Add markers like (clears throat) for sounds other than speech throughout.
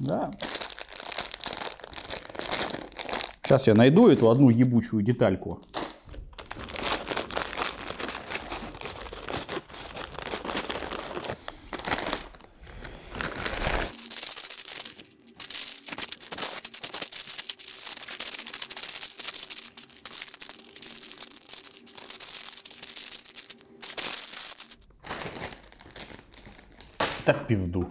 Да. Сейчас я найду эту одну ебучую детальку. Да в пизду.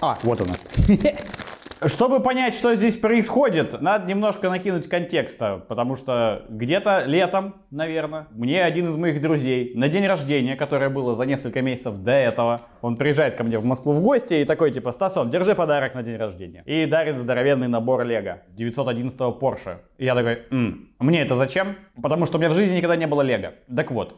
А, вот она. (laughs) Чтобы понять, что здесь происходит, надо немножко накинуть контекста, потому что где-то летом, наверное, мне один из моих друзей на день рождения, которое было за несколько месяцев до этого, он приезжает ко мне в Москву в гости и такой типа, Стасон, держи подарок на день рождения. И дарит здоровенный набор Лего 911 Porsche. И я такой, М, мне это зачем? Потому что у меня в жизни никогда не было Лего. Так вот.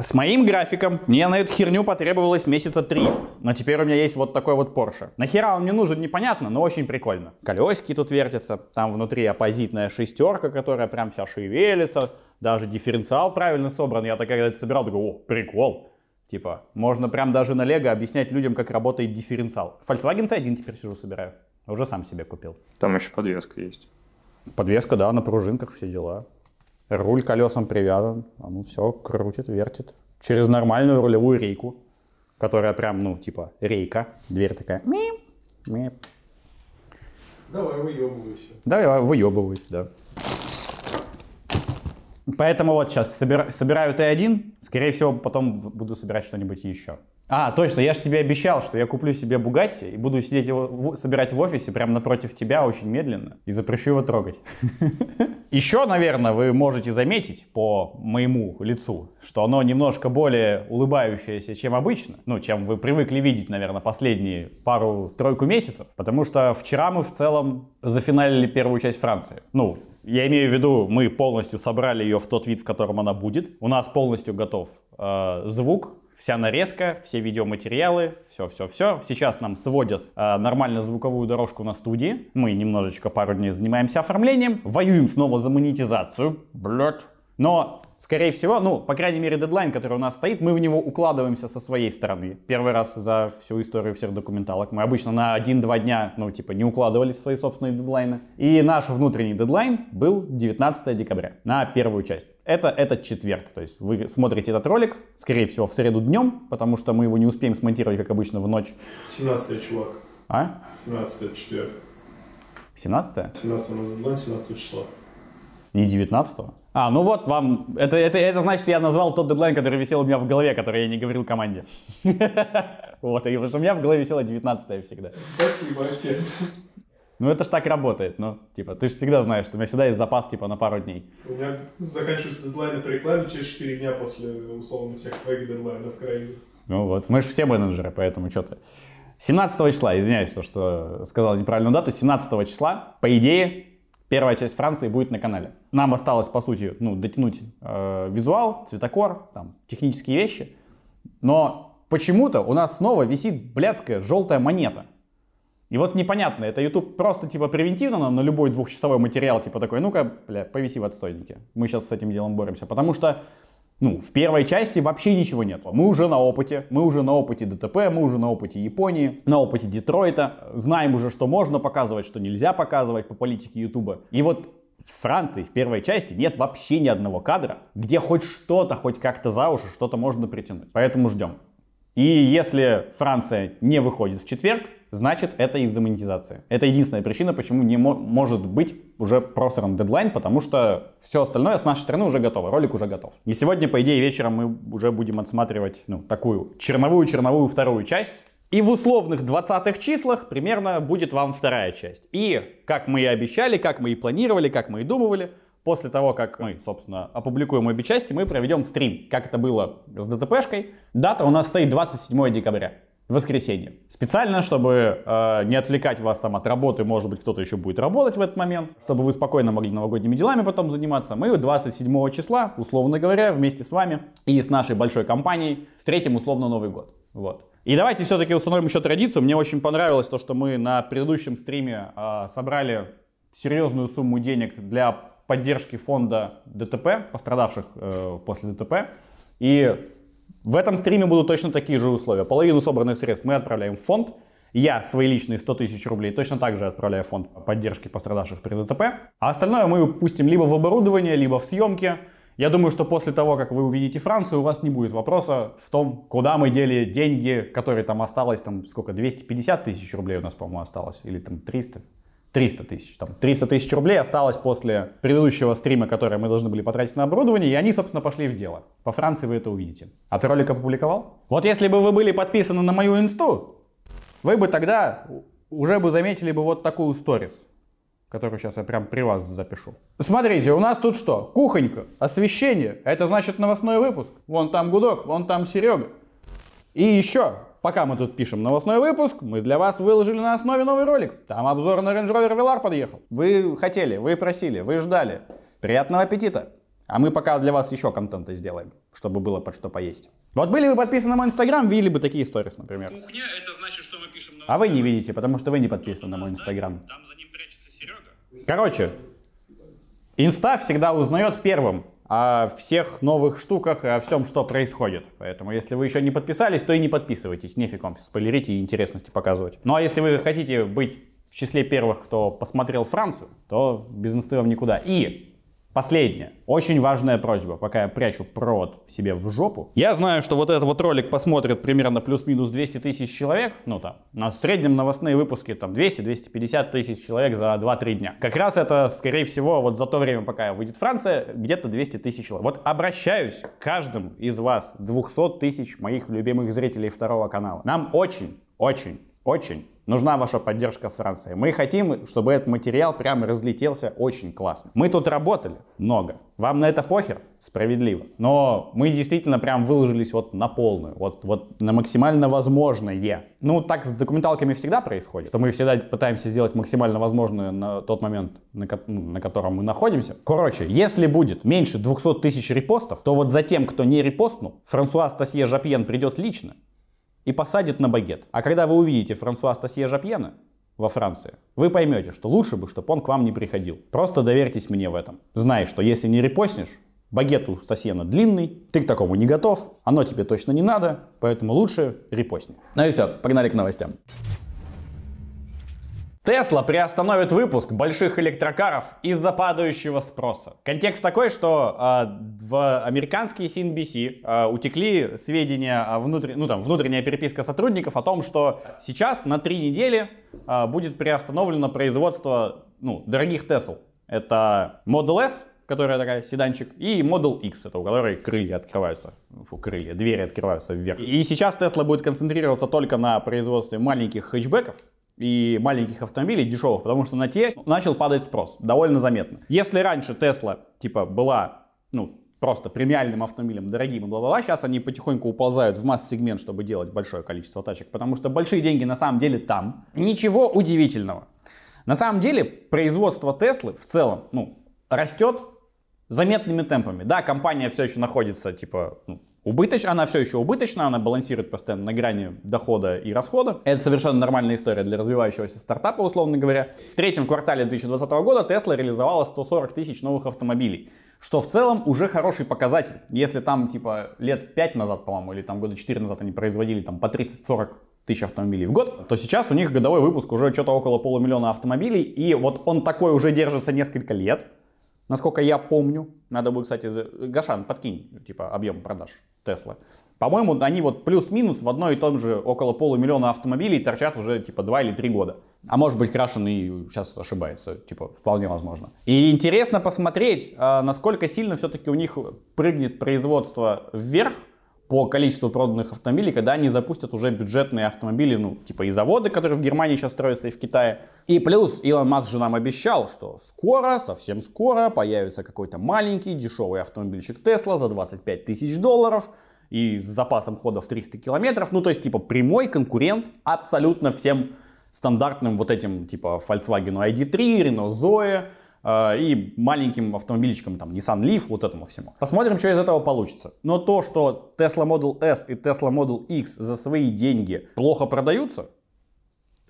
С моим графиком мне на эту херню потребовалось месяца три. Но теперь у меня есть вот такой вот Porsche. Нахера он мне нужен, непонятно, но очень прикольно. Колесики тут вертятся, там внутри оппозитная шестерка, которая прям вся шевелится. Даже дифференциал правильно собран. Я так когда это собирал, такой, о, прикол. Типа, можно прям даже на лего объяснять людям, как работает дифференциал. Volkswagen T1 теперь сижу собираю. Уже сам себе купил. Там еще подвеска есть. Подвеска, да, на пружинках все дела. Руль колесом привязан, оно а ну все крутит, вертит. Через нормальную рулевую рейку, которая прям, ну, типа, рейка. Дверь такая. Мип, мип. Давай, выебывайся. Давай, выебывайся, да. Поэтому вот сейчас собира собираю Т1, скорее всего, потом буду собирать что-нибудь еще. А, точно, я же тебе обещал, что я куплю себе Бугатти и буду сидеть его в, собирать в офисе прямо напротив тебя очень медленно и запрещу его трогать. (laughs) Еще, наверное, вы можете заметить по моему лицу, что оно немножко более улыбающееся, чем обычно, ну, чем вы привыкли видеть, наверное, последние пару-тройку месяцев, потому что вчера мы в целом зафиналили первую часть Франции. Ну, я имею в виду, мы полностью собрали ее в тот вид, в котором она будет. У нас полностью готов э, звук, вся нарезка, все видеоматериалы, все-все-все. Сейчас нам сводят э, нормально звуковую дорожку на студии. Мы немножечко пару дней занимаемся оформлением. Воюем снова за монетизацию. Блять. Но, скорее всего, ну, по крайней мере, дедлайн, который у нас стоит, мы в него укладываемся со своей стороны. Первый раз за всю историю всех документалок. Мы обычно на 1-2 дня, ну, типа, не укладывались в свои собственные дедлайны. И наш внутренний дедлайн был 19 декабря на первую часть. Это этот четверг, то есть вы смотрите этот ролик, скорее всего, в среду днем, потому что мы его не успеем смонтировать, как обычно, в ночь. 17 чувак. А? 17 четверг. 17 -е? 17 у нас дедлайн, 17 числа. Не 19 -го? А, ну вот вам, это, это, это значит, я назвал тот дедлайн, который висел у меня в голове, который я не говорил команде. (laughs) Вот, и у меня в голове висело 19 всегда. Спасибо, отец. Ну это ж так работает, ну, типа, ты же всегда знаешь, что у меня всегда есть запас, типа, на пару дней. У меня заканчиваются дедлайны по рекламе через 4 дня после, условно, всех твоих дедлайнов крайних. Ну вот, мы же все менеджеры, поэтому что то 17 числа, извиняюсь, то, что сказал неправильную дату, 17 числа, по идее, Первая часть Франции будет на канале. Нам осталось, по сути, ну, дотянуть э, визуал, цветокор, там, технические вещи. Но почему-то у нас снова висит блядская желтая монета. И вот непонятно, это YouTube просто типа превентивно нам на любой двухчасовой материал типа такой, ну-ка, бля, повиси в отстойнике. Мы сейчас с этим делом боремся. Потому что ну, в первой части вообще ничего нет. Мы уже на опыте, мы уже на опыте ДТП, мы уже на опыте Японии, на опыте Детройта. Знаем уже, что можно показывать, что нельзя показывать по политике Ютуба. И вот в Франции в первой части нет вообще ни одного кадра, где хоть что-то, хоть как-то за уши что-то можно притянуть. Поэтому ждем. И если Франция не выходит в четверг, значит это из-за монетизации. Это единственная причина, почему не мо- может быть уже просран дедлайн, потому что все остальное с нашей стороны уже готово, ролик уже готов. И сегодня, по идее, вечером мы уже будем отсматривать, ну, такую черновую-черновую вторую часть. И в условных 20 числах примерно будет вам вторая часть. И, как мы и обещали, как мы и планировали, как мы и думали, После того, как мы, собственно, опубликуем обе части, мы проведем стрим, как это было с ДТПшкой. Дата у нас стоит 27 декабря воскресенье. Специально, чтобы э, не отвлекать вас там от работы, может быть, кто-то еще будет работать в этот момент, чтобы вы спокойно могли новогодними делами потом заниматься. Мы 27 числа, условно говоря, вместе с вами и с нашей большой компанией встретим условно Новый год. Вот. И давайте все-таки установим еще традицию. Мне очень понравилось то, что мы на предыдущем стриме э, собрали серьезную сумму денег для поддержки фонда ДТП, пострадавших э, после ДТП. И в этом стриме будут точно такие же условия. Половину собранных средств мы отправляем в фонд. Я свои личные 100 тысяч рублей точно так же отправляю в фонд поддержки пострадавших при ДТП. А остальное мы пустим либо в оборудование, либо в съемки. Я думаю, что после того, как вы увидите Францию, у вас не будет вопроса в том, куда мы дели деньги, которые там осталось, там сколько, 250 тысяч рублей у нас, по-моему, осталось, или там 300, 300 тысяч. Там 300 тысяч рублей осталось после предыдущего стрима, который мы должны были потратить на оборудование, и они, собственно, пошли в дело. По Франции вы это увидите. А ты ролик опубликовал? Вот если бы вы были подписаны на мою инсту, вы бы тогда уже бы заметили бы вот такую сторис, которую сейчас я прям при вас запишу. Смотрите, у нас тут что? Кухонька, освещение. Это значит новостной выпуск. Вон там гудок, вон там Серега. И еще, пока мы тут пишем новостной выпуск, мы для вас выложили на основе новый ролик. Там обзор на Range Rover Velar подъехал. Вы хотели, вы просили, вы ждали. Приятного аппетита! А мы пока для вас еще контента сделаем, чтобы было под что поесть. Вот были вы подписаны на мой инстаграм, видели бы такие сторис, например. Кухня, это значит, что мы пишем новости. А вы не видите, потому что вы не подписаны на мой инстаграм. Там за ним прячется Серега. Короче, инста всегда узнает первым о всех новых штуках и о всем, что происходит. Поэтому, если вы еще не подписались, то и не подписывайтесь. Нефиг вам спойлерить и интересности показывать. Ну а если вы хотите быть в числе первых, кто посмотрел Францию, то без вам никуда. И Последнее. Очень важная просьба, пока я прячу провод в себе в жопу. Я знаю, что вот этот вот ролик посмотрит примерно плюс-минус 200 тысяч человек. Ну там, на среднем новостные выпуски там 200-250 тысяч человек за 2-3 дня. Как раз это, скорее всего, вот за то время, пока выйдет Франция, где-то 200 тысяч человек. Вот обращаюсь к каждому из вас, 200 тысяч моих любимых зрителей второго канала. Нам очень, очень, очень Нужна ваша поддержка с Францией. Мы хотим, чтобы этот материал прямо разлетелся очень классно. Мы тут работали много. Вам на это похер? Справедливо. Но мы действительно прям выложились вот на полную, вот, вот на максимально возможное. Ну, так с документалками всегда происходит, что мы всегда пытаемся сделать максимально возможное на тот момент, на, ко- ну, на котором мы находимся. Короче, если будет меньше 200 тысяч репостов, то вот за тем, кто не репостнул, Франсуа Стасье Жапьен придет лично и посадит на багет. А когда вы увидите Франсуа Стасье Жапьена во Франции, вы поймете, что лучше бы, чтобы он к вам не приходил. Просто доверьтесь мне в этом. Знай, что если не репостнешь, багет у Стасьена длинный, ты к такому не готов, оно тебе точно не надо, поэтому лучше репостни. Ну и все, погнали к новостям. Тесла приостановит выпуск больших электрокаров из-за падающего спроса. Контекст такой, что э, в американские CNBC э, а, утекли сведения, о внутр... ну, там, внутренняя переписка сотрудников о том, что сейчас на три недели э, будет приостановлено производство ну, дорогих Тесл. Это Model S, которая такая седанчик, и Model X, это у которой крылья открываются, фу, крылья, двери открываются вверх. И сейчас Тесла будет концентрироваться только на производстве маленьких хэтчбеков, и маленьких автомобилей, дешевых, потому что на те начал падать спрос довольно заметно. Если раньше Tesla, типа, была, ну, просто премиальным автомобилем, дорогим и бла-бла-бла. Сейчас они потихоньку уползают в масс-сегмент, чтобы делать большое количество тачек, потому что большие деньги на самом деле там. Ничего удивительного. На самом деле производство Теслы в целом ну, растет заметными темпами. Да, компания все еще находится типа ну, убыточ, она все еще убыточна, она балансирует постоянно на грани дохода и расхода. Это совершенно нормальная история для развивающегося стартапа, условно говоря. В третьем квартале 2020 года Tesla реализовала 140 тысяч новых автомобилей. Что в целом уже хороший показатель. Если там типа лет 5 назад, по-моему, или там года 4 назад они производили там по 30-40 тысяч автомобилей в год, то сейчас у них годовой выпуск уже что-то около полумиллиона автомобилей, и вот он такой уже держится несколько лет, насколько я помню. Надо будет, кстати, за... Гашан, подкинь, типа, объем продаж. Tesla. По-моему, они вот плюс-минус в одной и том же около полумиллиона автомобилей торчат уже типа два или три года. А может быть, Крашен и сейчас ошибается, типа, вполне возможно. И интересно посмотреть, а, насколько сильно все-таки у них прыгнет производство вверх, по количеству проданных автомобилей, когда они запустят уже бюджетные автомобили, ну, типа и заводы, которые в Германии сейчас строятся и в Китае. И плюс Илон Маск же нам обещал, что скоро, совсем скоро появится какой-то маленький дешевый автомобильчик Тесла за 25 тысяч долларов и с запасом хода в 300 километров. Ну, то есть, типа, прямой конкурент абсолютно всем стандартным вот этим, типа, Volkswagen ID3, Renault Zoe, Э, и маленьким автомобильчикам, там, Nissan Leaf, вот этому всему. Посмотрим, что из этого получится. Но то, что Tesla Model S и Tesla Model X за свои деньги плохо продаются,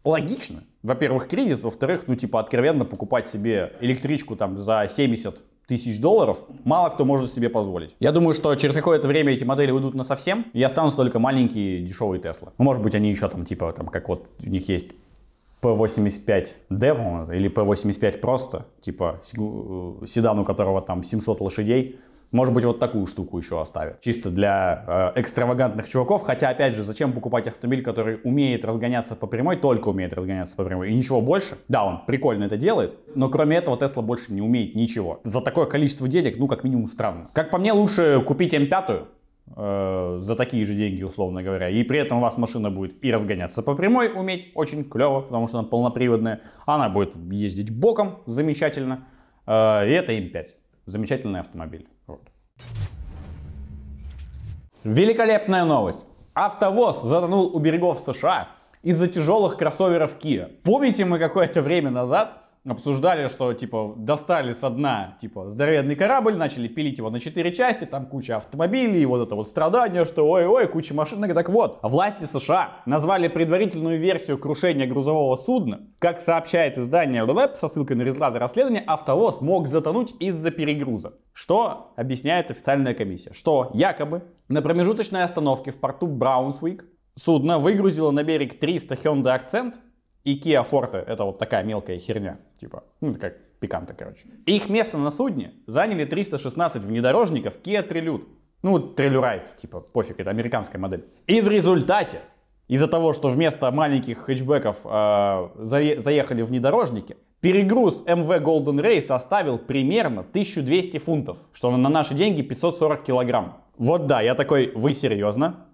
логично. Во-первых, кризис, во-вторых, ну, типа, откровенно покупать себе электричку там за 70 тысяч долларов, мало кто может себе позволить. Я думаю, что через какое-то время эти модели выйдут на совсем, и останутся только маленькие дешевые Tesla. Ну, может быть, они еще там, типа, там, как вот у них есть P85 Dev или P85 просто, типа э, седан, у которого там 700 лошадей, может быть, вот такую штуку еще оставят. Чисто для э, экстравагантных чуваков. Хотя, опять же, зачем покупать автомобиль, который умеет разгоняться по прямой, только умеет разгоняться по прямой и ничего больше? Да, он прикольно это делает, но кроме этого Тесла больше не умеет ничего. За такое количество денег, ну, как минимум, странно. Как по мне, лучше купить М5, э, за такие же деньги, условно говоря. И при этом у вас машина будет и разгоняться по прямой уметь очень клево, потому что она полноприводная. Она будет ездить боком замечательно. Э, и это М5. Замечательный автомобиль. Вот. Великолепная новость. Автовоз затонул у берегов США из-за тяжелых кроссоверов Kia. Помните, мы какое-то время назад обсуждали, что, типа, достали со дна, типа, здоровенный корабль, начали пилить его на четыре части, там куча автомобилей, вот это вот страдание, что ой-ой, куча машинок. Так вот, власти США назвали предварительную версию крушения грузового судна, как сообщает издание Web со ссылкой на результаты расследования, автовоз мог затонуть из-за перегруза. Что объясняет официальная комиссия? Что якобы на промежуточной остановке в порту Браунсвик судно выгрузило на берег 300 Hyundai Accent, Икеа Форте — это вот такая мелкая херня, типа, ну, как пиканта, короче. Их место на судне заняли 316 внедорожников Kia Prelude. Ну, Триллюрайт, типа, пофиг, это американская модель. И в результате, из-за того, что вместо маленьких хэтчбеков э, а, за заехали внедорожники, перегруз МВ эм Golden Ray составил примерно 1200 фунтов, что на наши деньги 540 килограмм. Вот да, я такой, вы серьезно?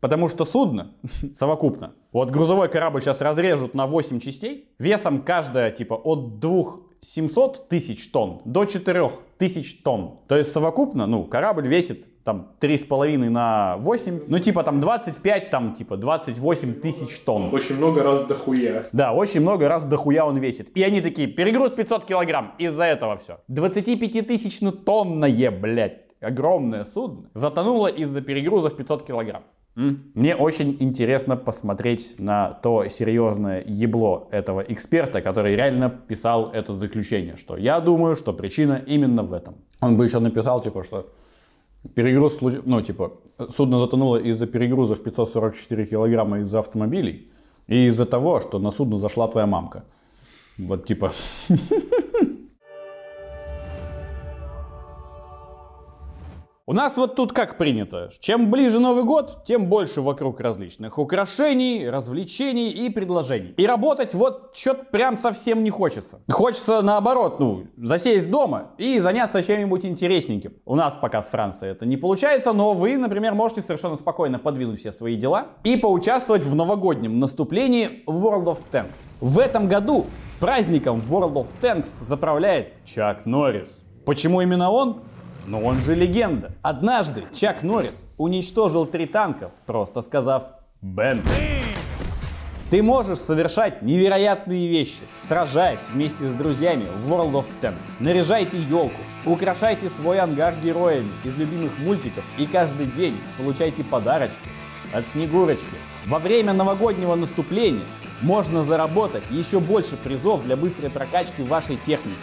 Потому что судно совокупно, вот грузовой корабль сейчас разрежут на 8 частей, весом каждая типа от 2 700 тысяч тонн до 4 тысяч тонн. То есть совокупно, ну, корабль весит там 3,5 на 8, ну, типа там 25, там типа 28 тысяч тонн. Очень много раз дохуя. Да, очень много раз дохуя он весит. И они такие, перегруз 500 килограмм, из-за этого все. 25 тысяч тонное, блядь, огромное судно затонуло из-за перегруза в 500 килограмм. Мне очень интересно посмотреть на то серьезное ебло этого эксперта, который реально писал это заключение, что я думаю, что причина именно в этом. Он бы еще написал, типа, что перегруз, ну, типа, судно затонуло из-за перегруза в 544 килограмма из-за автомобилей и из-за того, что на судно зашла твоя мамка. Вот, типа, (laughs) У нас вот тут как принято. Чем ближе Новый год, тем больше вокруг различных украшений, развлечений и предложений. И работать вот что-то прям совсем не хочется. Хочется наоборот, ну, засесть дома и заняться чем-нибудь интересненьким. У нас пока с Францией это не получается, но вы, например, можете совершенно спокойно подвинуть все свои дела и поучаствовать в новогоднем наступлении World of Tanks. В этом году праздником World of Tanks заправляет Чак Норрис. Почему именно он? Но он же легенда. Однажды Чак Норрис уничтожил три танка, просто сказав «Бен». Ты можешь совершать невероятные вещи, сражаясь вместе с друзьями в World of Tanks. Наряжайте елку, украшайте свой ангар героями из любимых мультиков и каждый день получайте подарочки от Снегурочки. Во время новогоднего наступления можно заработать еще больше призов для быстрой прокачки вашей техники.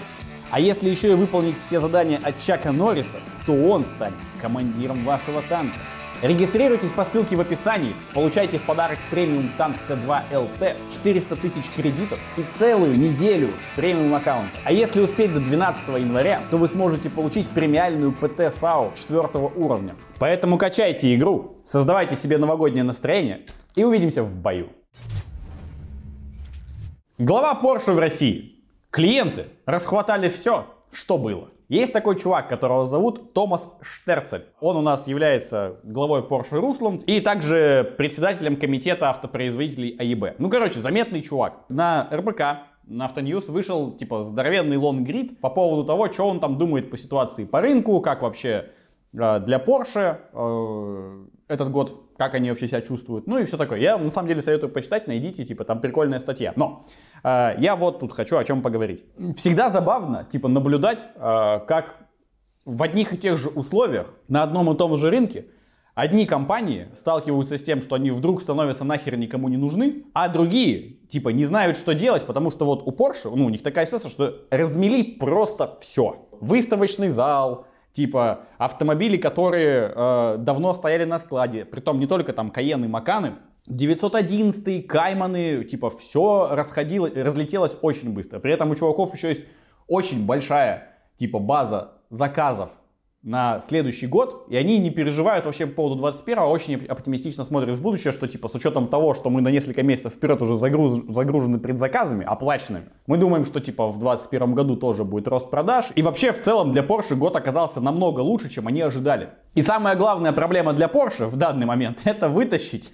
А если еще и выполнить все задания от Чака Норриса, то он станет командиром вашего танка. Регистрируйтесь по ссылке в описании, получайте в подарок премиум танк Т2 ЛТ, 400 тысяч кредитов и целую неделю премиум аккаунт. А если успеть до 12 января, то вы сможете получить премиальную ПТ САУ 4 уровня. Поэтому качайте игру, создавайте себе новогоднее настроение и увидимся в бою. Глава Porsche в России Клиенты расхватали все, что было. Есть такой чувак, которого зовут Томас Штерцель. Он у нас является главой Porsche Русланд и также председателем комитета автопроизводителей АИБ. Ну, короче, заметный чувак. На РБК на Автоньюз вышел, типа, здоровенный лонгрид по поводу того, что он там думает по ситуации по рынку, как вообще э, для Porsche э, этот год как они вообще себя чувствуют, ну и все такое. Я на самом деле советую почитать, найдите, типа там прикольная статья. Но э, я вот тут хочу о чем поговорить. Всегда забавно, типа, наблюдать, э, как в одних и тех же условиях, на одном и том же рынке, одни компании сталкиваются с тем, что они вдруг становятся нахер никому не нужны, а другие, типа, не знают, что делать, потому что вот у Porsche, ну, у них такая ситуация, что размели просто все. Выставочный зал, типа автомобили, которые э, давно стояли на складе, притом не только там Каены, Маканы, 911, Кайманы, типа все расходилось, разлетелось очень быстро. При этом у чуваков еще есть очень большая типа база заказов на следующий год, и они не переживают вообще по поводу 21 а очень оптимистично смотрят в будущее, что типа с учетом того, что мы на несколько месяцев вперед уже загруз, загружены предзаказами, оплаченными, мы думаем, что типа в 21 году тоже будет рост продаж, и вообще в целом для Porsche год оказался намного лучше, чем они ожидали. И самая главная проблема для Porsche в данный момент, это вытащить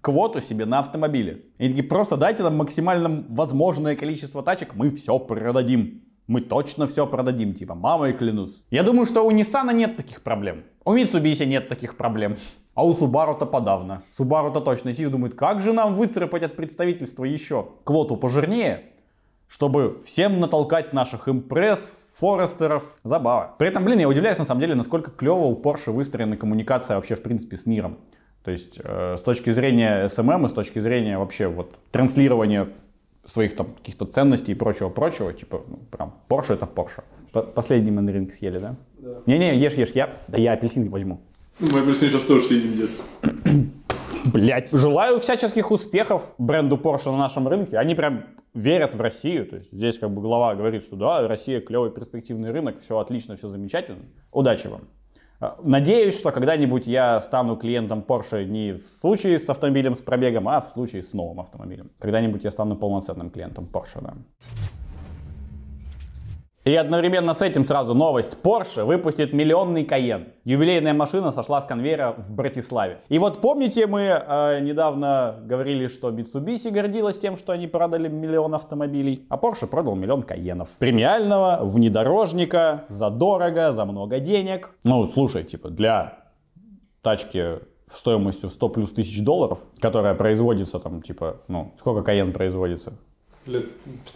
квоту себе на автомобиле. И такие, просто дайте нам максимально возможное количество тачек, мы все продадим. Мы точно все продадим, типа, мамой клянусь. Я думаю, что у Nissan нет таких проблем. У Mitsubishi нет таких проблем. А у Субару-то подавно. Субару-то точно сидит думает, как же нам выцарапать от представительства еще квоту пожирнее, чтобы всем натолкать наших импресс, Форестеров. Забава. При этом, блин, я удивляюсь на самом деле, насколько клево у Porsche выстроена коммуникация вообще в принципе с миром. То есть э, с точки зрения SMM и с точки зрения вообще вот транслирования своих там каких-то ценностей и прочего-прочего, типа, ну, прям, Porsche это Porsche. Последний мы на рынке съели, да? Да. Не-не, ешь, ешь, я, да я апельсин возьму. Ну, мой апельсин сейчас тоже съедим где (clears throat) Блять. Желаю всяческих успехов бренду Porsche на нашем рынке. Они прям верят в Россию. То есть здесь как бы глава говорит, что да, Россия клевый перспективный рынок, все отлично, все замечательно. Удачи вам. Э, надеюсь, что когда-нибудь я стану клиентом Porsche не в случае с автомобилем с пробегом, а в случае с новым автомобилем. Когда-нибудь я стану полноценным клиентом Porsche, да. И одновременно с этим сразу новость. Porsche выпустит миллионный Каен. Юбилейная машина сошла с конвейера в Братиславе. И вот помните, мы э, недавно говорили, что Mitsubishi гордилась тем, что они продали миллион автомобилей, а Porsche продал миллион Каенов. Премиального, внедорожника, за дорого, за много денег. Ну, слушай, типа, для тачки стоимостью в 100 плюс тысяч долларов, которая производится там, типа, ну, сколько Каен производится? Лет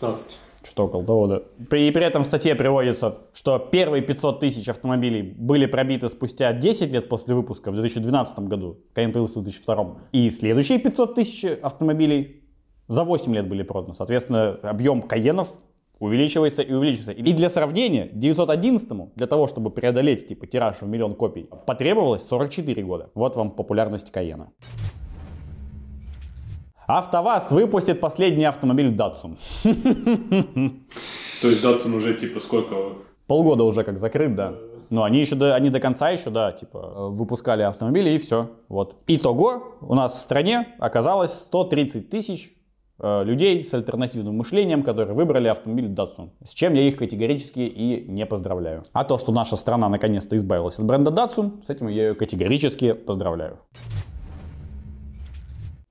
15 что около того, да. И при этом в статье приводится, что первые 500 тысяч автомобилей были пробиты спустя 10 лет после выпуска в 2012 году, конец выпуска в 2002. И следующие 500 тысяч автомобилей за 8 лет были проданы. Соответственно, объем Каенов увеличивается и увеличивается. И для сравнения, 911 для того, чтобы преодолеть типа тираж в миллион копий, потребовалось 44 года. Вот вам популярность Каена. АвтоВАЗ выпустит последний автомобиль Датсун. То есть Датсун уже типа сколько? Полгода уже как закрыт, да. Э. Но они еще до, они до конца еще, да, типа, выпускали автомобили и все. Вот. Итого у нас в стране оказалось 130 тысяч э, людей с альтернативным мышлением, которые выбрали автомобиль Datsun. С чем я их категорически и не поздравляю. А то, что наша страна наконец-то избавилась от бренда Datsun, с этим я ее категорически поздравляю.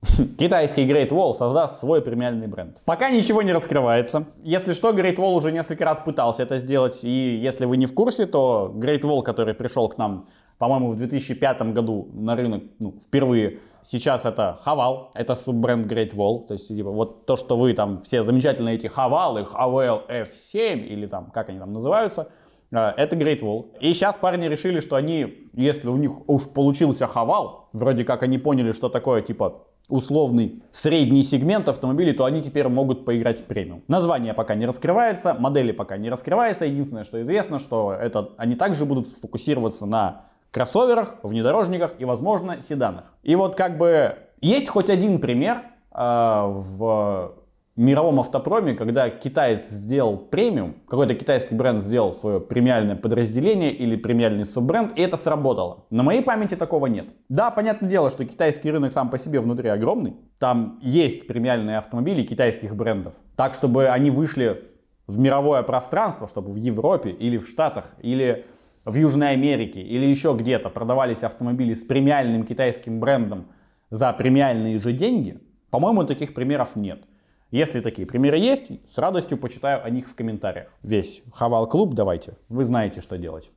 (laughs) Китайский Great Wall создаст свой премиальный бренд. Пока ничего не раскрывается. Если что, Great Wall уже несколько раз пытался это сделать. И если вы не в курсе, то Great Wall, который пришел к нам, по-моему, в 2005 году на рынок ну, впервые, сейчас это Хавал, это суббренд Great Wall. То есть типа, вот то, что вы там все замечательные эти Хавалы, Хавел F7 или там, как они там называются, э, это Great Wall. И сейчас парни решили, что они, если у них уж получился Хавал, вроде как они поняли, что такое типа условный средний сегмент автомобилей, то они теперь могут поиграть в премиум. Название пока не раскрывается, модели пока не раскрываются. Единственное, что известно, что это, они также будут фокусироваться на кроссоверах, внедорожниках и, возможно, седанах. И вот как бы есть хоть один пример э, в мировом автопроме, когда китаец сделал премиум, какой-то китайский бренд сделал свое премиальное подразделение или премиальный суббренд, и это сработало. На моей памяти такого нет. Да, понятное дело, что китайский рынок сам по себе внутри огромный. Там есть премиальные автомобили китайских брендов. Так, чтобы они вышли в мировое пространство, чтобы в Европе или в Штатах, или в Южной Америке, или еще где-то продавались автомобили с премиальным китайским брендом за премиальные же деньги, по-моему, таких примеров нет. Если такие примеры есть, с радостью почитаю о них в комментариях. Весь Хавал Клуб давайте, вы знаете, что делать.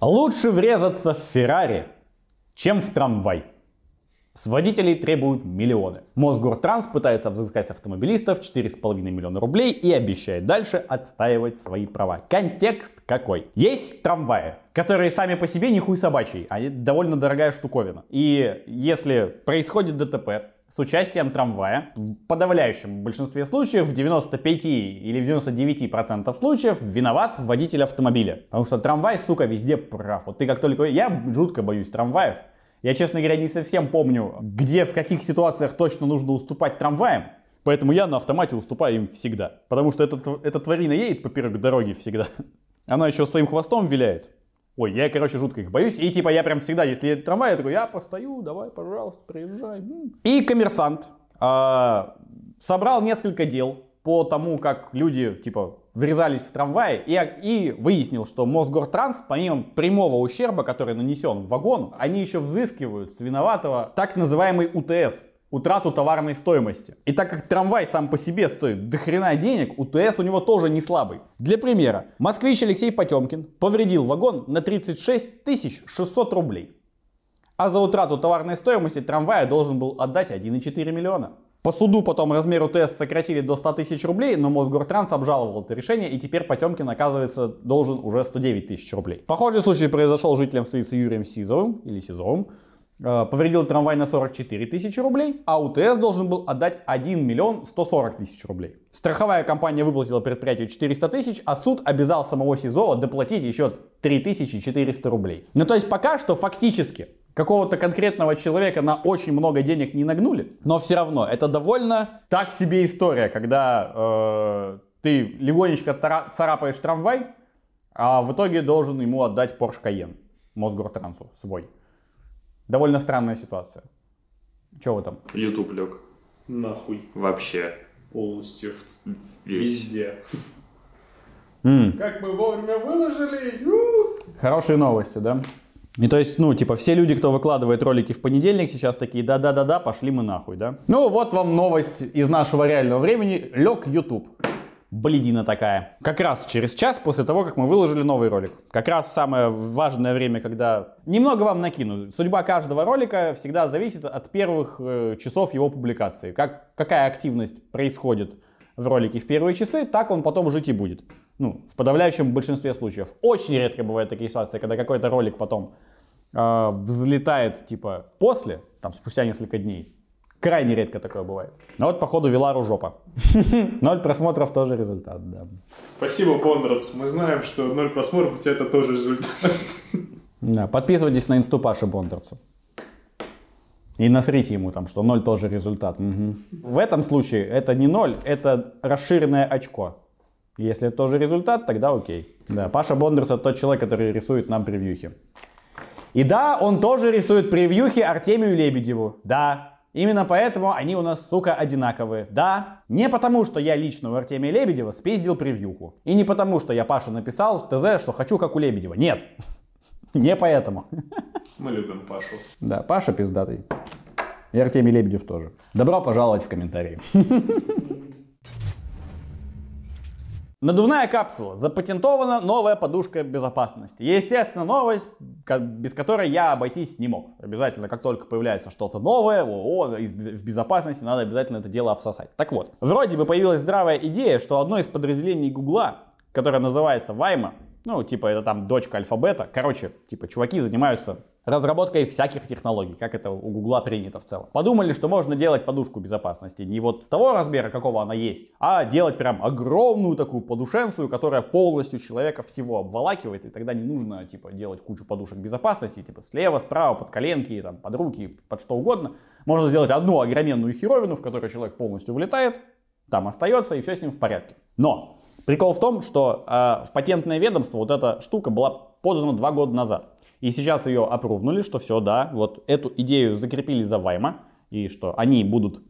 Лучше врезаться в Феррари, чем в трамвай. С водителей требуют миллионы. Мосгортранс пытается взыскать с автомобилистов 4,5 миллиона рублей и обещает дальше отстаивать свои права. Контекст какой? Есть трамваи, которые сами по себе не хуй собачий, они довольно дорогая штуковина. И если происходит ДТП, с участием трамвая. В подавляющем большинстве случаев, в 95 или в 99% случаев, виноват водитель автомобиля. Потому что трамвай, сука, везде прав. Вот ты как только... Я жутко боюсь трамваев. Я, честно говоря, не совсем помню, где, в каких ситуациях точно нужно уступать трамваям. Поэтому я на автомате уступаю им всегда. Потому что эта, эта тварина едет поперек дороги всегда. (laughs) Она еще своим хвостом виляет. Ой, я, короче, жутко их боюсь. И типа я прям всегда, если едет трамвай, я такой, я постою, давай, пожалуйста, приезжай. И коммерсант э, собрал несколько дел по тому, как люди, типа, врезались в трамваи и, и выяснил, что Мосгортранс, помимо прямого ущерба, который нанесен вагону, они еще взыскивают с виноватого так называемый УТС, утрату товарной стоимости. И так как трамвай сам по себе стоит до хрена денег, УТС у него тоже не слабый. Для примера, москвич Алексей Потемкин повредил вагон на 36 600 рублей. А за утрату товарной стоимости трамвая должен был отдать 1,4 миллиона. По суду потом размер УТС сократили до 100 тысяч рублей, но Мосгортранс обжаловал это решение, и теперь Потемкин, оказывается, должен уже 109 тысяч рублей. Похожий случай произошел жителям столицы Юрием Сизовым, или Сизовым, Э, повредил трамвай на 44 тысячи рублей, а УТС должен был отдать 1 миллион 140 тысяч рублей. Страховая компания выплатила предприятию 400 тысяч, а суд обязал самого Сизова доплатить еще 3400 рублей. Ну то есть пока что фактически какого-то конкретного человека на очень много денег не нагнули, но все равно это довольно так себе история, когда э, ты легонечко царапаешь трамвай, а в итоге должен ему отдать Porsche Cayenne Мосгортрансу свой. Довольно странная ситуация. Чего вы там? Ютуб лег. Нахуй. Вообще. Полностью. В, Везде. Как мы вовремя выложили. Хорошие новости, да? И то есть, ну, типа, все люди, кто выкладывает ролики в понедельник, сейчас такие, да-да-да-да, пошли мы нахуй, да? Ну, вот вам новость из нашего реального времени. Лег YouTube бледина такая. Как раз через час после того, как мы выложили новый ролик. Как раз самое важное время, когда... Немного вам накину. Судьба каждого ролика всегда зависит от первых э, часов его публикации. Как, какая активность происходит в ролике в первые часы, так он потом жить и будет. Ну, в подавляющем большинстве случаев. Очень редко бывают такие ситуации, когда какой-то ролик потом э, взлетает, типа, после, там, спустя несколько дней. Крайне редко такое бывает. Но вот, походу, Вилару жопа. (laughs) Ноль просмотров тоже результат, да. Спасибо, Понрадс. Мы знаем, что ноль просмотров у тебя это тоже результат. Да, подписывайтесь на инсту Паши Бондерцу. И насрите ему там, что ноль тоже результат. Угу. В этом случае это не ноль, это расширенное очко. Если это тоже результат, тогда окей. Да, Паша Бондерс это тот человек, который рисует нам превьюхи. И да, он тоже рисует превьюхи Артемию Лебедеву. Да, Именно поэтому они у нас, сука, одинаковые. Да, не потому, что я лично у Артемия Лебедева спиздил превьюху. И не потому, что я Пашу написал в ТЗ, что хочу как у Лебедева. Нет. (laughs) Не поэтому. Мы любим Пашу. Да, Паша пиздатый. И Артемий Лебедев тоже. Добро пожаловать в комментарии. (laughs) Надувная капсула. Запатентована новая подушка безопасности. Естественно, новость, без которой я обойтись не мог. Обязательно, как только появляется что-то новое, о, о, в безопасности надо обязательно это дело обсосать. Так вот, вроде бы появилась здравая идея, что одно из подразделений Гугла, которое называется Вайма, ну, типа, это там дочка алфабета. Короче, типа, чуваки занимаются разработкой всяких технологий, как это у Гугла принято в целом. Подумали, что можно делать подушку безопасности не вот того размера, какого она есть, а делать прям огромную такую подушенцию, которая полностью человека всего обволакивает, и тогда не нужно, типа, делать кучу подушек безопасности, типа, слева, справа, под коленки, там, под руки, под что угодно. Можно сделать одну огроменную херовину, в которой человек полностью влетает, там остается, и все с ним в порядке. Но прикол в том, что э, в патентное ведомство вот эта штука была подана два года назад. И сейчас ее опровнули, что все, да, вот эту идею закрепили за Вайма, и что они будут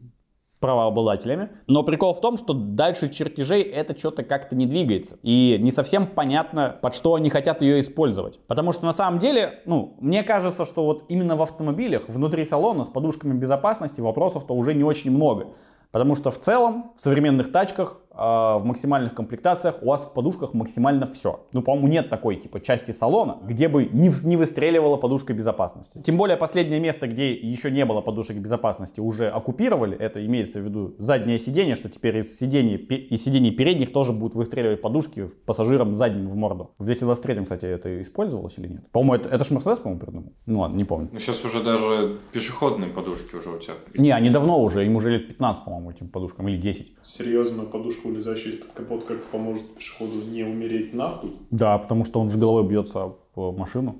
правообладателями. Но прикол в том, что дальше чертежей это что-то как-то не двигается. И не совсем понятно, под что они хотят ее использовать. Потому что на самом деле, ну, мне кажется, что вот именно в автомобилях, внутри салона с подушками безопасности вопросов-то уже не очень много. Потому что в целом в современных тачках а, в максимальных комплектациях у вас в подушках максимально все. Ну, по-моему, нет такой, типа, части салона, где бы не, не выстреливала подушка безопасности. Тем более, последнее место, где еще не было подушек безопасности, уже оккупировали. Это имеется в виду заднее сиденье, что теперь из сидений, из сидений передних тоже будут выстреливать подушки пассажирам задним в морду. В 2023, кстати, это использовалось или нет? По-моему, это, это же Мерседес, по-моему, придумал. Ну ладно, не помню. Ну, сейчас уже даже пешеходные подушки уже у тебя. Не, они давно уже, им уже лет 15, по-моему, этим подушкам, или 10. Серьезно, подушка пешеходу защисть под капот как-то поможет пешеходу не умереть нахуй? Да, потому что он же головой бьется в э, машину.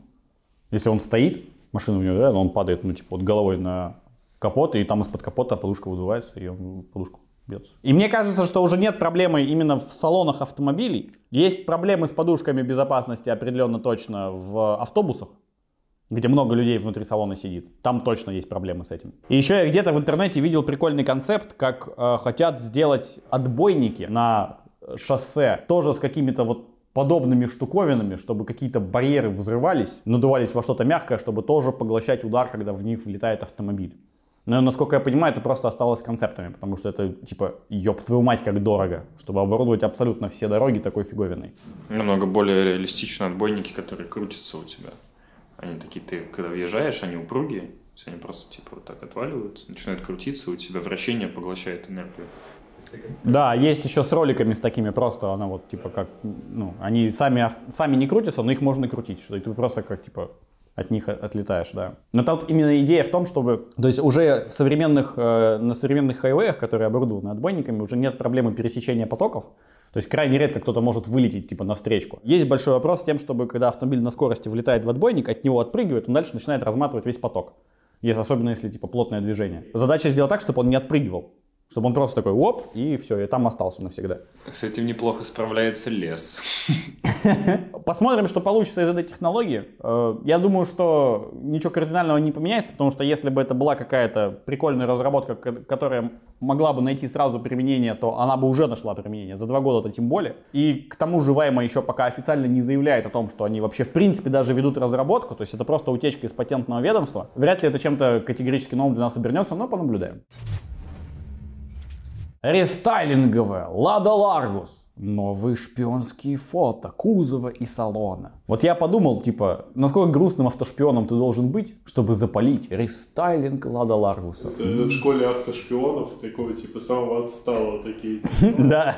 Если он стоит, машина у него, да, он падает, ну, типа, вот головой на капот, и там из-под капота подушка выдувается, и он в подушку бьется. И мне кажется, что уже нет проблемы именно в салонах автомобилей. Есть проблемы с подушками безопасности определенно точно в автобусах где много людей внутри салона сидит. Там точно есть проблемы с этим. И еще я где-то в интернете видел прикольный концепт, как э, хотят сделать отбойники на э, шоссе тоже с какими-то вот подобными штуковинами, чтобы какие-то барьеры взрывались, надувались во что-то мягкое, чтобы тоже поглощать удар, когда в них влетает автомобиль. Но, насколько я понимаю, это просто осталось концептами, потому что это, типа, ёб твою мать, как дорого, чтобы оборудовать абсолютно все дороги такой фиговиной. Намного более реалистичные отбойники, которые крутятся у тебя. Они такие, ты когда въезжаешь, они упругие, то есть они просто типа вот так отваливаются, начинают крутиться, у тебя вращение поглощает энергию. Да, есть еще с роликами с такими просто, она вот типа как, ну, они сами, сами не крутятся, но их можно крутить, что и ты просто как типа от них отлетаешь, да. Но тут именно идея в том, чтобы, то есть уже в современных, э, на современных хайвеях, которые оборудованы отбойниками, уже нет проблемы пересечения потоков, то есть крайне редко кто-то может вылететь типа навстречку. Есть большой вопрос с тем, чтобы когда автомобиль на скорости влетает в отбойник, от него отпрыгивает, он дальше начинает разматывать весь поток. Если, особенно если типа плотное движение. Задача сделать так, чтобы он не отпрыгивал. Чтобы он просто такой оп, и все, и там остался навсегда. С этим неплохо справляется лес. (laughs) Посмотрим, что получится из этой технологии. Э, я думаю, что ничего кардинального не поменяется, потому что если бы это была какая-то прикольная разработка, которая могла бы найти сразу применение, то она бы уже нашла применение. За два года-то тем более. И к тому же Вайма еще пока официально не заявляет о том, что они вообще в принципе даже ведут разработку, то есть это просто утечка из патентного ведомства. Вряд ли это чем-то категорически новым для нас обернется, но понаблюдаем. Рестайлинговая Лада Ларгус. Новые шпионские фото кузова и салона. Вот я подумал, типа, насколько грустным автошпионом ты должен быть, чтобы запалить рестайлинг Лада Ларгуса. Это в школе автошпионов такого, типа, самого отсталого а такие. Типа, (laughs) «Ну, (laughs) да.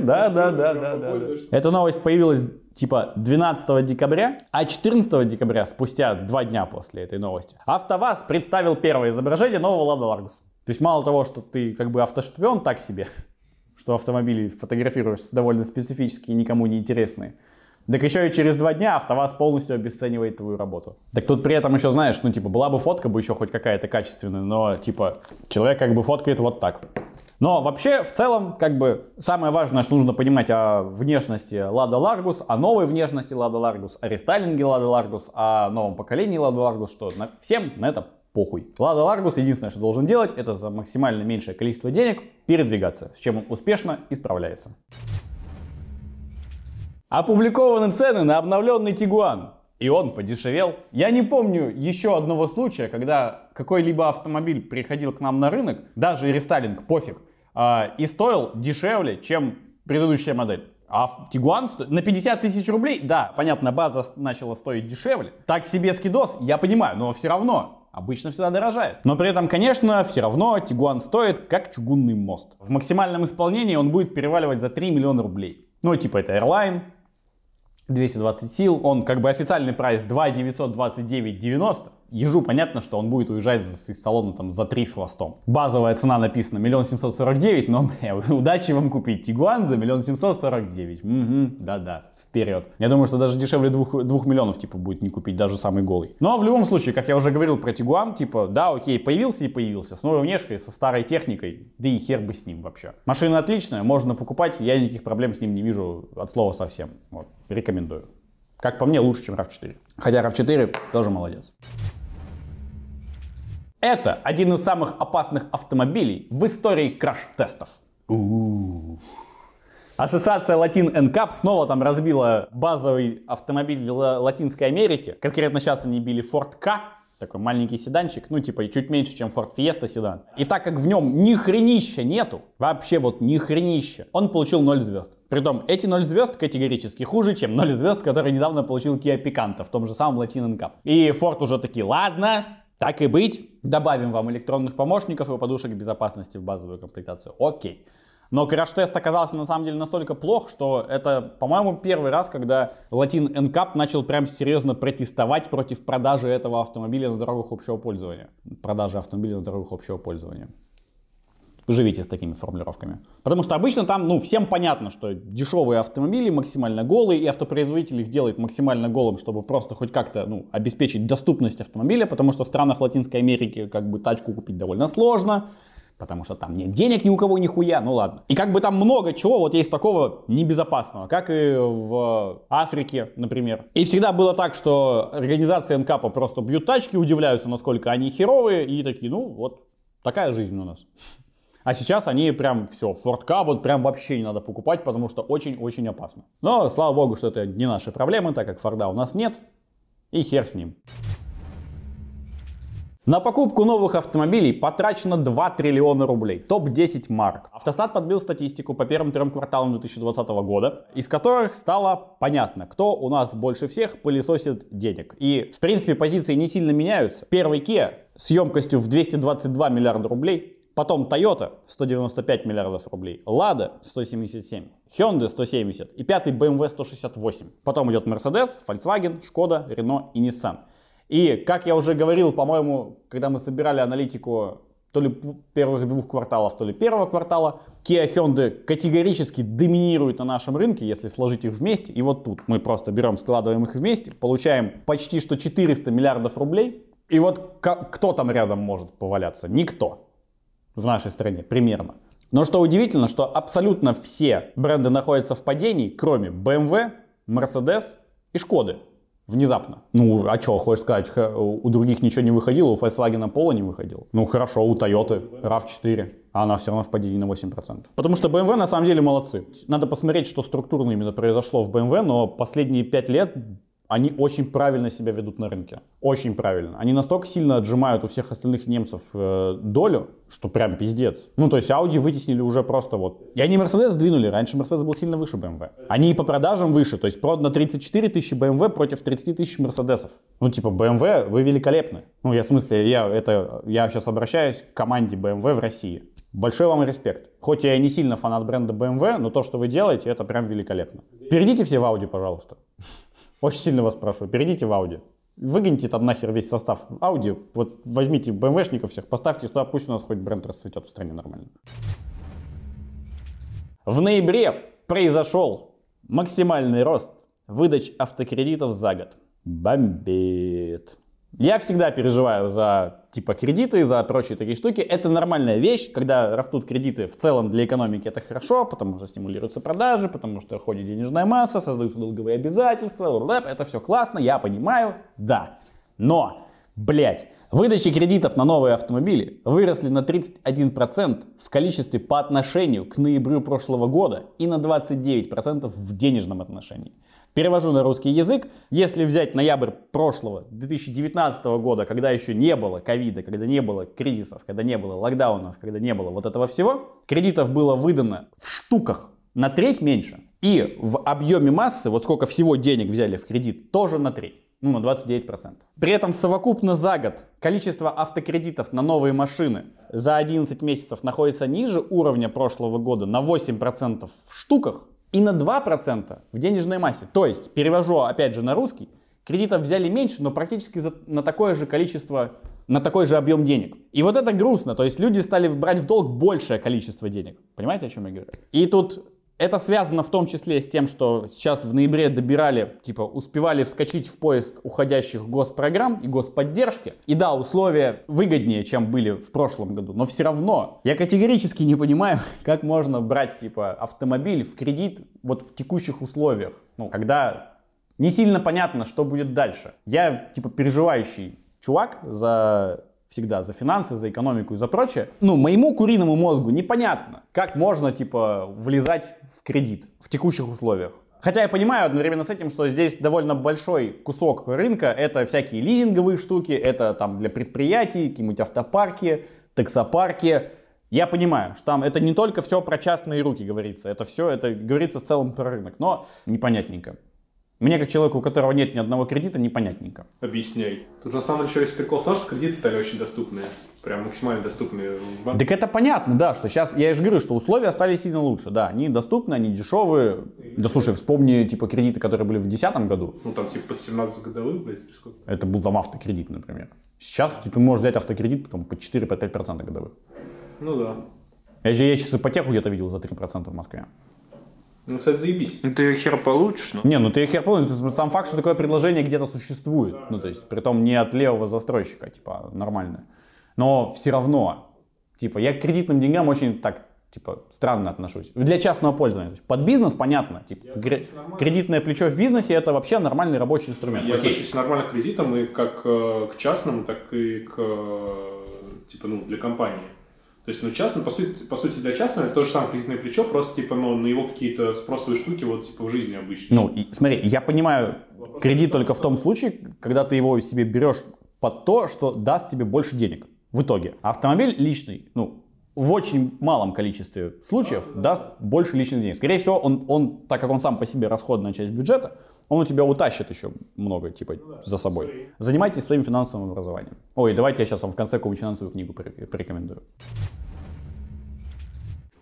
Да, да, да, да, да. Эта новость появилась типа 12 декабря, а 14 декабря, спустя два дня после этой новости, АвтоВАЗ представил первое изображение нового Лада Ларгуса. То есть мало того, что ты как бы автошпион так себе, (laughs) что автомобили фотографируешь довольно специфические и никому не интересные, так еще и через два дня АвтоВАЗ полностью обесценивает твою работу. Так тут при этом еще, знаешь, ну типа была бы фотка бы еще хоть какая-то качественная, но типа человек как бы фоткает вот так. Но вообще, в целом, как бы, самое важное, что нужно понимать о внешности Лада Ларгус, о новой внешности Лада Ларгус, о рестайлинге Лада Ларгус, о новом поколении Лада Ларгус, что на... всем на этом похуй. Лада Ларгус единственное, что должен делать, это за максимально меньшее количество денег передвигаться, с чем он успешно исправляется. Опубликованы цены на обновленный Тигуан. И он подешевел. Я не помню еще одного случая, когда какой-либо автомобиль приходил к нам на рынок, даже рестайлинг, пофиг, а, и стоил дешевле, чем предыдущая модель. А Тигуан сто... на 50 тысяч рублей, да, понятно, база начала стоить дешевле. Так себе скидос, я понимаю, но все равно обычно всегда дорожает. Но при этом, конечно, все равно Тигуан стоит как чугунный мост. В максимальном исполнении он будет переваливать за 3 миллиона рублей. Ну, типа это Airline, 220 сил, он как бы официальный прайс 2 929 90. Ежу понятно, что он будет уезжать из салона там за 3 с хвостом. Базовая цена написана 1 749, но (laughs) э, удачи вам купить Тигуан за 1 749. Угу, да-да, вперед. Я думаю, что даже дешевле 2, 2 миллионов типа будет не купить даже самый голый. Но ну, а в любом случае, как я уже говорил про Тигуан, типа, да, окей, появился и появился. С новой внешкой, со старой техникой, да и хер бы с ним вообще. Машина отличная, можно покупать, я никаких проблем с ним не вижу от слова совсем. Вот, рекомендую. Как по мне, лучше, чем RAV4. Хотя RAV4 тоже молодец. Это один из самых опасных автомобилей в истории краш-тестов. Ассоциация Latin NCAP снова там разбила базовый автомобиль Латинской Америки. Конкретно сейчас они били Ford K, такой маленький седанчик, ну типа чуть меньше, чем Ford Fiesta седан. И так как в нем ни хренища нету, вообще вот ни хренища, он получил 0 звезд. Притом эти 0 звезд категорически хуже, чем 0 звезд, который недавно получил Kia Picanto в том же самом Latin Cup. И Ford уже такие, ладно, так и быть, добавим вам электронных помощников и подушек безопасности в базовую комплектацию. Окей. Но краш-тест оказался на самом деле настолько плох, что это, по-моему, первый раз, когда Latin NCAP начал прям серьезно протестовать против продажи этого автомобиля на дорогах общего пользования. Продажи автомобиля на дорогах общего пользования живите с такими формулировками. Потому что обычно там, ну, всем понятно, что дешевые автомобили максимально голые, и автопроизводитель их делает максимально голым, чтобы просто хоть как-то, ну, обеспечить доступность автомобиля, потому что в странах Латинской Америки, как бы, тачку купить довольно сложно, потому что там нет денег ни у кого нихуя, ну ладно. И как бы там много чего вот есть такого небезопасного, как и в Африке, например. И всегда было так, что организации НКПа просто бьют тачки, удивляются, насколько они херовые, и такие, ну вот, такая жизнь у нас. А сейчас они прям все, 4К вот прям вообще не надо покупать, потому что очень-очень опасно. Но слава богу, что это не наши проблемы, так как Форда у нас нет, и хер с ним. На покупку новых автомобилей потрачено 2 триллиона рублей. Топ-10 марк Автостат подбил статистику по первым трем кварталам 2020 года, из которых стало понятно, кто у нас больше всех пылесосит денег. И, в принципе, позиции не сильно меняются. Первый Kia с емкостью в 222 миллиарда рублей Потом Toyota 195 миллиардов рублей, Lada 177, Hyundai 170 и пятый BMW 168. Потом идет Mercedes, Volkswagen, Skoda, Renault и Nissan. И, как я уже говорил, по-моему, когда мы собирали аналитику то ли первых двух кварталов, то ли первого квартала, Kia Hyundai категорически доминируют на нашем рынке, если сложить их вместе. И вот тут мы просто берем, складываем их вместе, получаем почти что 400 миллиардов рублей. И вот кто там рядом может поваляться? Никто в нашей стране примерно. Но что удивительно, что абсолютно все бренды находятся в падении, кроме BMW, Mercedes и Шкоды. Внезапно. Ну, а что, хочешь сказать, у других ничего не выходило, у Volkswagen Polo не выходило. Ну, хорошо, у Toyota RAV4, а она все равно в падении на 8%. Потому что BMW на самом деле молодцы. Надо посмотреть, что структурно именно произошло в BMW, но последние 5 лет они очень правильно себя ведут на рынке. Очень правильно. Они настолько сильно отжимают у всех остальных немцев э, долю, что прям пиздец. Ну, то есть Audi вытеснили уже просто вот. И они Mercedes сдвинули. Раньше Mercedes был сильно выше BMW. Они и по продажам выше. То есть продано 34 тысячи BMW против 30 тысяч Мерседесов. Ну, типа, BMW, вы великолепны. Ну, я в смысле, я, это, я сейчас обращаюсь к команде BMW в России. Большой вам респект. Хоть я и не сильно фанат бренда BMW, но то, что вы делаете, это прям великолепно. Перейдите все в Audi, пожалуйста. Очень сильно вас прошу, перейдите в Audi. Выгоните там нахер весь состав Audi, вот возьмите БМВшников всех, поставьте туда, пусть у нас хоть бренд расцветет в стране нормально. В ноябре произошел максимальный рост выдач автокредитов за год. Бомбит. Я всегда переживаю за типа кредиты, за прочие такие штуки. Это нормальная вещь, когда растут кредиты в целом для экономики это хорошо, потому что стимулируются продажи, потому что ходит денежная масса, создаются долговые обязательства, это все классно, я понимаю, да. Но, блядь, Выдачи кредитов на новые автомобили выросли на 31% в количестве по отношению к ноябрю прошлого года и на 29% в денежном отношении. Перевожу на русский язык. Если взять ноябрь прошлого, 2019 года, когда еще не было ковида, когда не было кризисов, когда не было локдаунов, когда не было вот этого всего, кредитов было выдано в штуках на треть меньше. И в объеме массы, вот сколько всего денег взяли в кредит, тоже на треть ну, на 29%. При этом совокупно за год количество автокредитов на новые машины за 11 месяцев находится ниже уровня прошлого года на 8% в штуках и на 2% в денежной массе. То есть, перевожу опять же на русский, кредитов взяли меньше, но практически за, на такое же количество, на такой же объем денег. И вот это грустно, то есть люди стали брать в долг большее количество денег. Понимаете, о чем я говорю? И тут это связано в том числе с тем, что сейчас в ноябре добирали, типа, успевали вскочить в поезд уходящих госпрограмм и господдержки. И да, условия выгоднее, чем были в прошлом году, но все равно я категорически не понимаю, (laughs) как можно брать, типа, автомобиль в кредит вот в текущих условиях, ну, когда не сильно понятно, что будет дальше. Я, типа, переживающий чувак за всегда за финансы, за экономику и за прочее. Ну, моему куриному мозгу непонятно, как можно, типа, влезать в кредит в текущих условиях. Хотя я понимаю одновременно с этим, что здесь довольно большой кусок рынка. Это всякие лизинговые штуки, это там для предприятий, какие-нибудь автопарки, таксопарки. Я понимаю, что там это не только все про частные руки говорится, это все, это говорится в целом про рынок, но непонятненько. Мне, как человеку, у которого нет ни одного кредита, непонятненько. Объясняй. Тут на самом деле еще есть прикол в том, что кредиты стали очень доступные. Прям максимально доступные. Так это понятно, да, что сейчас, я же говорю, что условия стали сильно лучше, да. Они доступны, они дешевые. Да слушай, вспомни, типа, кредиты, которые были в 2010 году. Ну там, типа, под 17 годовых, блядь, сколько? Это был там автокредит, например. Сейчас типа, ты можешь взять автокредит там, по 4-5% годовых. Ну да. Я, же, я сейчас ипотеку где-то видел за 3% в Москве. Ну, кстати, заебись. Ну, ты ее хер получишь. Ну. Не, ну ты ее хер получишь. Сам факт, что такое предложение где-то существует. Да, ну, то есть, притом не от левого застройщика, типа, нормальное. Но все равно, типа, я к кредитным деньгам очень так, типа, странно отношусь. Для частного пользования. под бизнес понятно. Типа, я кредитное плечо в бизнесе это вообще нормальный рабочий инструмент. Я отношусь к нормально к кредитам и как э, к частным, так и к, э, типа, ну, для компании. То есть, ну, частный, по сути, по сути для частного, это то же самое кредитное плечо, просто, типа, ну, на его какие-то спросовые штуки, вот, типа, в жизни обычно. Ну, и, смотри, я понимаю Вопрос кредит только в том случае, когда ты его себе берешь под то, что даст тебе больше денег в итоге. А автомобиль личный, ну, в очень малом количестве случаев даст больше личных денег. Скорее всего, он, он, так как он сам по себе расходная часть бюджета, он у тебя утащит еще много, типа, ну за собой. Занимайтесь своим финансовым образованием. Ой, давайте я сейчас вам в конце какую-нибудь финансовую книгу порекомендую.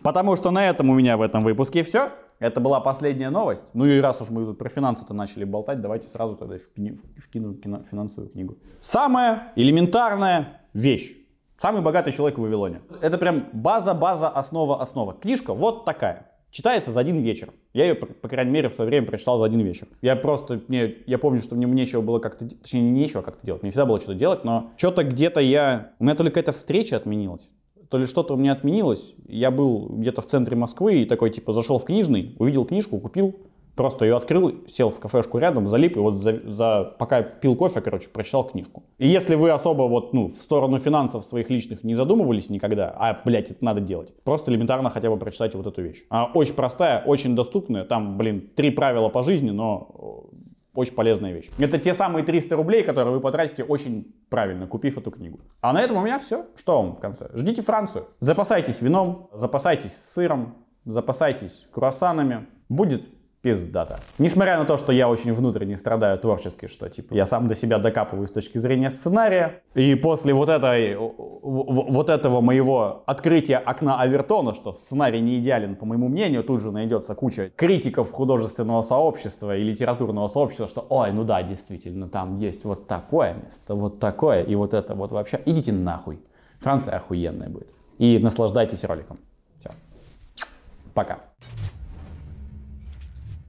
Потому что на этом у меня в этом выпуске все. Это была последняя новость. Ну и раз уж мы тут про финансы-то начали болтать, давайте сразу тогда вкину, вкину финансовую книгу. Самая элементарная вещь Самый богатый человек в Вавилоне. Это прям база, база, основа, основа. Книжка вот такая. Читается за один вечер. Я ее, по крайней мере, в свое время прочитал за один вечер. Я просто, мне, я помню, что мне нечего было как-то, точнее, не нечего как-то делать. Мне всегда было что-то делать, но что-то где-то я... У меня только эта встреча отменилась то ли что-то у меня отменилось. Я был где-то в центре Москвы и такой, типа, зашел в книжный, увидел книжку, купил, Просто ее открыл, сел в кафешку рядом, залип, и вот за, за, пока пил кофе, короче, прочитал книжку. И если вы особо вот, ну, в сторону финансов своих личных не задумывались никогда, а, блядь, это надо делать, просто элементарно хотя бы прочитайте вот эту вещь. Она очень простая, очень доступная, там, блин, три правила по жизни, но э, очень полезная вещь. Это те самые 300 рублей, которые вы потратите очень правильно, купив эту книгу. А на этом у меня все. Что вам в конце? Ждите Францию. Запасайтесь вином, запасайтесь сыром, запасайтесь круассанами. Будет пиздата. Несмотря на то, что я очень внутренне страдаю творчески, что типа я сам до себя докапываю с точки зрения сценария, и после вот, этой, вот этого моего открытия окна Авертона, что сценарий не идеален, по моему мнению, тут же найдется куча критиков художественного сообщества и литературного сообщества, что ой, ну да, действительно, там есть вот такое место, вот такое, и вот это вот вообще. Идите нахуй. Франция охуенная будет. И наслаждайтесь роликом. Все. Пока.